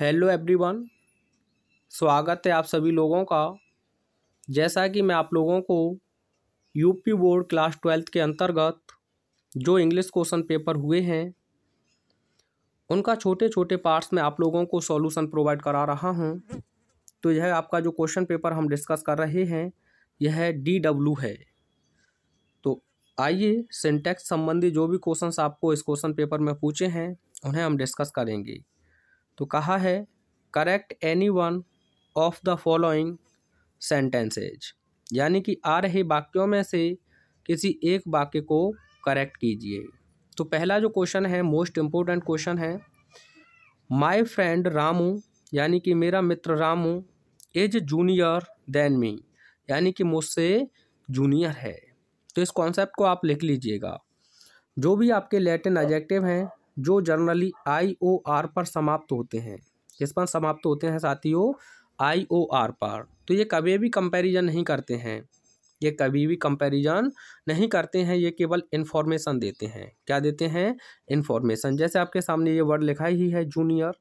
hello everyone स्वागत है आप सभी लोगों का जैसा कि मैं आप लोगों को यूपी बोर्ड क्लास ट्वेल्थ के अंतर्गत जो इंग्लिश क्वेश्चन पेपर हुए हैं उनका छोटे छोटे पार्ट्स में आप लोगों को सॉल्यूशन प्रोवाइड करा रहा हूं तो यह आपका जो क्वेश्चन पेपर हम डिस्कस कर रहे हैं यह डी डब्ल्यू है तो आइए सिंटेक्स संबंधी जो भी क्वेश्चन आपको इस क्वेश्चन पेपर में पूछे हैं उन्हें हम डिस्कस करेंगे तो कहा है correct any one of the following sentences यानी कि आ रहे वाक्यों में से किसी एक वाक्य को करेक्ट कीजिए तो पहला जो क्वेश्चन है मोस्ट इम्पोर्टेंट क्वेश्चन है माई फ्रेंड रामू यानी कि मेरा मित्र Ramu is junior than me यानी कि मुझसे जूनियर है तो इस कॉन्सेप्ट को आप लिख लीजिएगा जो भी आपके लेटिन एडजेक्टिव हैं जो जनरली आई ओ आर पर समाप्त होते हैं किस पर समाप्त होते हैं साथियों आई ओ आर पर तो ये कभी भी कंपैरिजन नहीं करते हैं ये कभी भी कंपैरिजन नहीं करते हैं ये केवल इन्फॉर्मेशन देते हैं क्या देते हैं इन्फॉर्मेशन जैसे आपके सामने ये वर्ड लिखा ही है जूनियर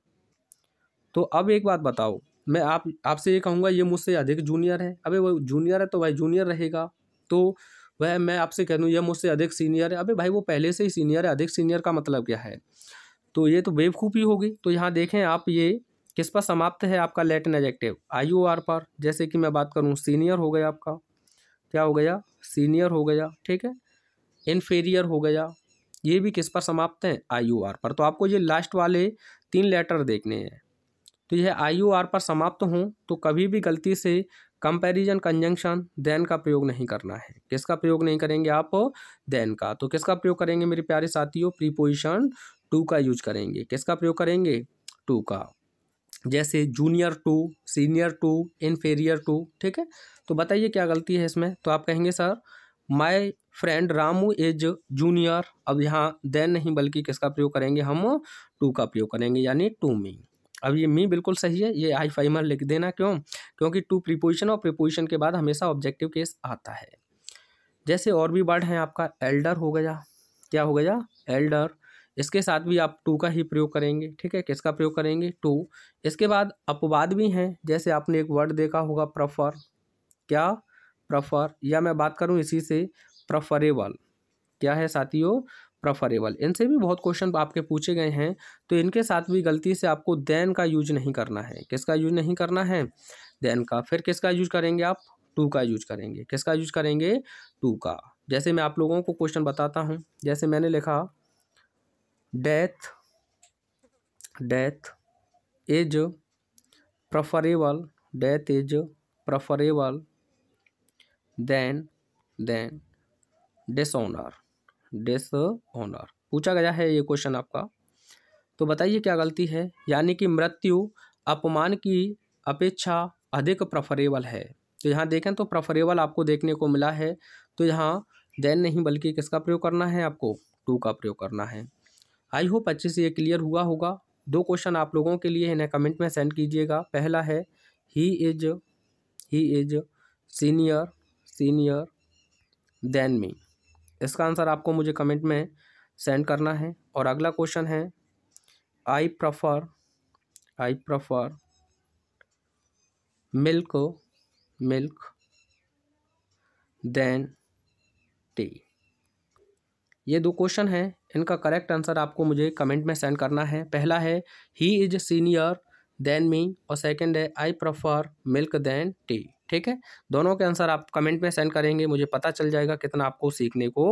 तो अब एक बात बताओ मैं आप आपसे ये कहूँगा ये मुझसे अधिक जूनियर है अबे वो जूनियर है तो भाई जूनियर रहेगा तो वह मैं आपसे कह दूँ यह मुझसे अधिक सीनियर है अबे भाई वो पहले से ही सीनियर है अधिक सीनियर का मतलब क्या है तो ये तो बेवकूफ़ी होगी तो यहाँ देखें आप ये किस पर समाप्त है आपका Latin adjective I U R पर जैसे कि मैं बात करूँ सीनियर हो गया आपका क्या हो गया सीनियर हो गया ठीक है इन्फेरियर हो गया ये भी किस पर समाप्त हैं आई यू आर पर तो आपको ये लास्ट वाले तीन लेटर देखने हैं तो यह आई यू आर पर समाप्त हों तो कभी भी गलती से कंपैरिजन कंजंक्शन देन का प्रयोग नहीं करना है किसका प्रयोग नहीं करेंगे आप देन का तो किसका प्रयोग करेंगे मेरे प्यारे साथियों प्रीपोजिशन टू का यूज करेंगे किसका प्रयोग करेंगे टू का जैसे junior to senior to inferior to ठीक है तो बताइए क्या गलती है इसमें तो आप कहेंगे sir my friend Ramu is junior अब यहाँ देन नहीं बल्कि किसका प्रयोग करेंगे हम टू का प्रयोग करेंगे यानी टू मी अब ये मी बिल्कुल सही है ये आई फाइमर लिख देना क्यों क्योंकि टू प्रीपोजिशन और प्रीपोजिशन के बाद हमेशा ऑब्जेक्टिव केस आता है जैसे और भी वर्ड हैं आपका एल्डर हो गया क्या हो गया एल्डर इसके साथ भी आप टू का ही प्रयोग करेंगे ठीक है किसका प्रयोग करेंगे टू इसके बाद अपवाद भी हैं जैसे आपने एक वर्ड देखा होगा प्रफर क्या प्रफर या मैं बात करूं इसी से प्रफरेबल क्या है साथियों प्रफरेबल इनसे भी बहुत क्वेश्चन आपके पूछे गए हैं तो इनके साथ भी गलती से आपको दैन का यूज नहीं करना है किसका यूज नहीं करना है दैन का फिर किसका यूज करेंगे आप टू का यूज करेंगे किसका यूज करेंगे टू का जैसे मैं आप लोगों को क्वेश्चन बताता हूँ जैसे मैंने लिखा death death is preferable death is preferable than than dishonour ऑनर पूछा गया है ये क्वेश्चन आपका तो बताइए क्या गलती है यानी कि मृत्यु अपमान की अपेक्षा अधिक प्रफरेबल है तो यहाँ देखें तो प्रफरेबल आपको देखने को मिला है तो यहाँ देन नहीं बल्कि किसका प्रयोग करना है आपको टू का प्रयोग करना है आई होप अच्छे से ये क्लियर हुआ होगा दो क्वेश्चन आप लोगों के लिए इन्हें कमेंट में सेंड कीजिएगा पहला है he is he is senior senior than me इसका आंसर आपको मुझे कमेंट में सेंड करना है और अगला क्वेश्चन है I prefer I prefer milk milk than tea ये दो क्वेश्चन हैं इनका करेक्ट आंसर आपको मुझे कमेंट में सेंड करना है पहला है he is senior than me और सेकंड है I prefer milk than tea ठीक है दोनों के आंसर आप कमेंट में सेंड करेंगे मुझे पता चल जाएगा कितना आपको सीखने को